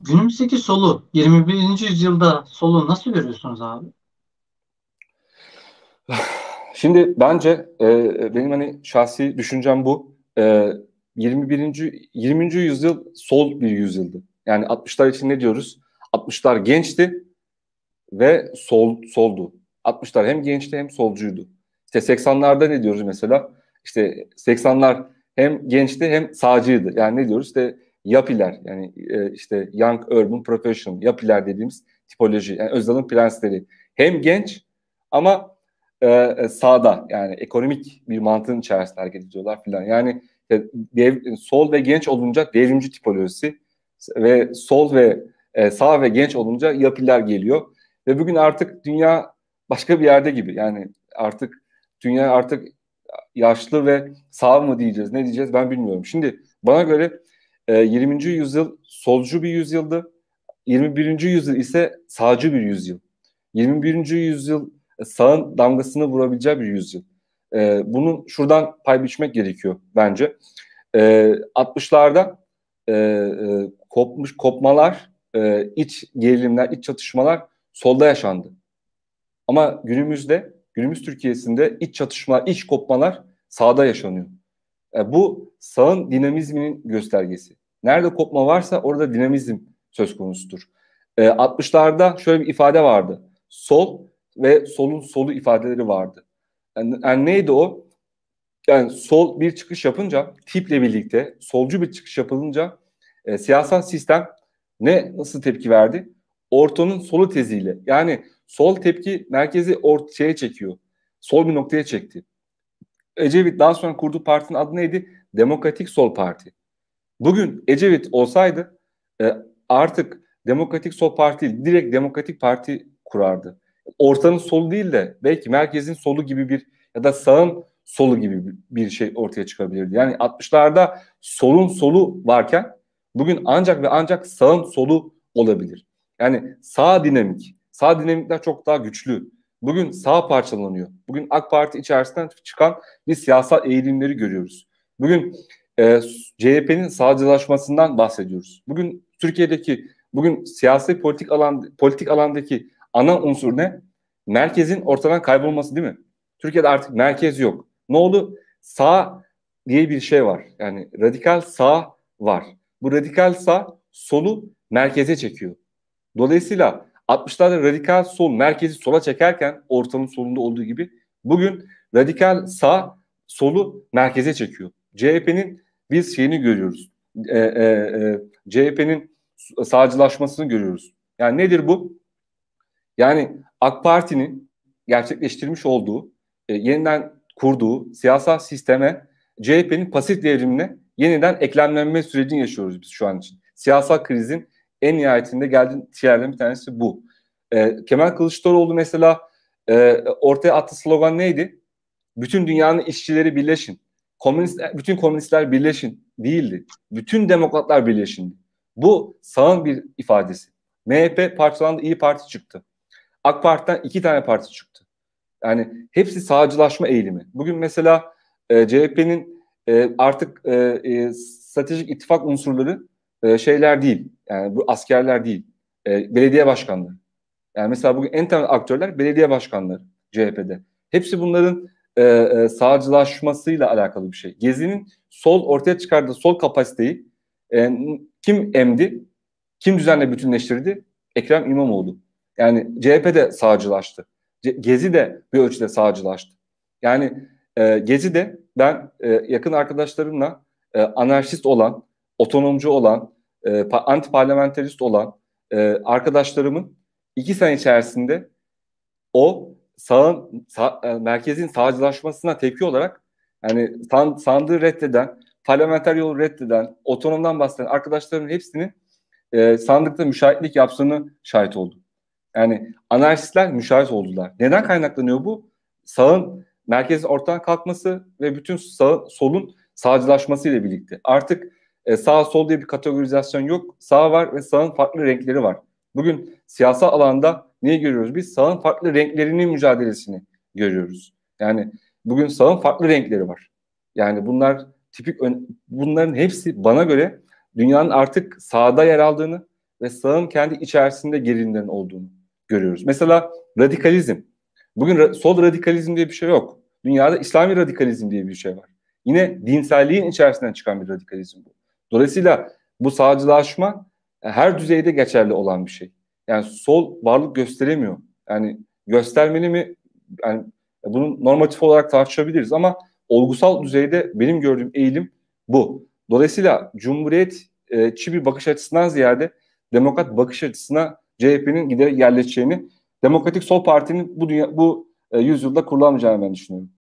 Günümüzdeki solu 21. yüzyılda solu nasıl görüyorsunuz abi? Şimdi bence e, benim hani şahsi düşüncem bu. E, 21. 20. yüzyıl sol bir yüzyıldı. Yani 60'lar için ne diyoruz? 60'lar gençti ve sol soldu. 60'lar hem gençti hem solcuydu. İşte 80'larda ne diyoruz mesela? İşte 80'lar hem gençti hem sağcıydı. Yani ne diyoruz? İşte Yapiler yani e, işte Young Urban Professional Yapiler dediğimiz tipoloji yani Özal'ın prensleri hem genç ama e, e, sağda yani ekonomik bir mantığın içerisinde hareket ediyorlar filan. Yani e, dev, sol ve genç olunca devrimci tipolojisi ve sol ve e, sağ ve genç olunca yapiler geliyor. Ve bugün artık dünya başka bir yerde gibi. Yani artık dünya artık yaşlı ve sağ mı diyeceğiz ne diyeceğiz ben bilmiyorum. Şimdi bana göre 20. Ee, yüzyıl solcu bir yüzyıldı. 21. yüzyıl ise sağcı bir yüzyıl. 21. yüzyıl e, sağın damgasını vurabileceği bir yüzyıl. E, bunun şuradan pay biçmek gerekiyor bence. Ee, e, 60'larda e, kopmuş kopmalar, e, iç gerilimler, iç çatışmalar solda yaşandı. Ama günümüzde, günümüz Türkiye'sinde iç çatışma, iç kopmalar sağda yaşanıyor. E, bu sağın dinamizminin göstergesi. Nerede kopma varsa orada dinamizm söz konusudur. 60'larda e, şöyle bir ifade vardı. Sol ve solun solu ifadeleri vardı. Yani, e, yani neydi o? Yani sol bir çıkış yapınca tiple birlikte solcu bir çıkış yapılınca e, siyasal sistem ne nasıl tepki verdi? Ortonun solu teziyle. Yani sol tepki merkezi ortaya çekiyor. Sol bir noktaya çekti. Ecevit daha sonra kurduğu partinin adı neydi? Demokratik Sol Parti. Bugün Ecevit olsaydı e, artık Demokratik Sol Parti değil, direkt Demokratik Parti kurardı. Ortanın solu değil de belki merkezin solu gibi bir ya da sağın solu gibi bir şey ortaya çıkabilirdi. Yani 60'larda solun solu varken bugün ancak ve ancak sağın solu olabilir. Yani sağ dinamik, sağ dinamikler çok daha güçlü. Bugün sağ parçalanıyor. Bugün AK Parti içerisinden çıkan bir siyasal eğilimleri görüyoruz. Bugün e, CHP'nin sağcılaşmasından bahsediyoruz. Bugün Türkiye'deki bugün siyasi politik alan politik alandaki ana unsur ne? Merkezin ortadan kaybolması değil mi? Türkiye'de artık merkez yok. Ne oldu? Sağ diye bir şey var. Yani radikal sağ var. Bu radikal sağ solu merkeze çekiyor. Dolayısıyla 60'larda radikal sol merkezi sola çekerken ortanın solunda olduğu gibi bugün radikal sağ solu merkeze çekiyor. CHP'nin biz şeyini görüyoruz. E, e, e, CHP'nin sağcılaşmasını görüyoruz. Yani nedir bu? Yani AK Parti'nin gerçekleştirmiş olduğu, e, yeniden kurduğu siyasal sisteme CHP'nin pasif devrimine yeniden eklemlenme sürecini yaşıyoruz biz şu an için. Siyasal krizin en nihayetinde geldiğin tierlerin bir tanesi bu. E, Kemal Kılıçdaroğlu mesela e, ortaya attığı slogan neydi? Bütün dünyanın işçileri birleşin. Komünist, bütün komünistler birleşin değildi. Bütün demokratlar birleşin. Bu sağın bir ifadesi. MHP parçalandı, iyi Parti çıktı. AK Parti'den iki tane parti çıktı. Yani hepsi sağcılaşma eğilimi. Bugün mesela e, CHP'nin e, artık e, e, stratejik ittifak unsurları e, şeyler değil. Yani bu askerler değil. E, belediye başkanları. Yani mesela bugün en temel aktörler belediye başkanları CHP'de. Hepsi bunların e, e, sağcılaşmasıyla alakalı bir şey. Gezi'nin sol ortaya çıkardığı sol kapasiteyi e, kim emdi? Kim düzenle bütünleştirdi? Ekrem İmamoğlu. Yani CHP de sağcılaştı. Gezi de bir ölçüde sağcılaştı. Yani e, Gezi de ben e, yakın arkadaşlarımla e, anarşist olan otonomcu olan, e, anti parlamenterist olan e, arkadaşlarımın iki sene içerisinde o sağın, sağ, e, merkezin sağcılaşmasına tepki olarak yani san, sandığı reddeden, parlamenter yolu reddeden, otonomdan bahseden arkadaşların hepsinin e, sandıkta müşahitlik yaptığını şahit oldum Yani anarşistler müşahit oldular. Neden kaynaklanıyor bu? Sağın merkezin ortadan kalkması ve bütün sağ, solun sağcılaşması ile birlikte. Artık e, sağ sol diye bir kategorizasyon yok. Sağ var ve sağın farklı renkleri var. Bugün siyasal alanda neyi görüyoruz? Biz sağın farklı renklerinin mücadelesini görüyoruz. Yani bugün sağın farklı renkleri var. Yani bunlar tipik ön, bunların hepsi bana göre dünyanın artık sağda yer aldığını ve sağın kendi içerisinde gerinden olduğunu görüyoruz. Mesela radikalizm. Bugün ra- sol radikalizm diye bir şey yok. Dünyada İslami radikalizm diye bir şey var. Yine dinselliğin içerisinden çıkan bir radikalizm bu. Dolayısıyla bu sağcılaşma e, her düzeyde geçerli olan bir şey. Yani sol varlık gösteremiyor. Yani göstermeli mi? Yani bunu normatif olarak tartışabiliriz ama olgusal düzeyde benim gördüğüm eğilim bu. Dolayısıyla cumhuriyetçi e, bir bakış açısından ziyade demokrat bakış açısına CHP'nin giderek yerleşeceğini, Demokratik Sol Parti'nin bu dünya, bu e, yüzyılda kurulamayacağını ben düşünüyorum.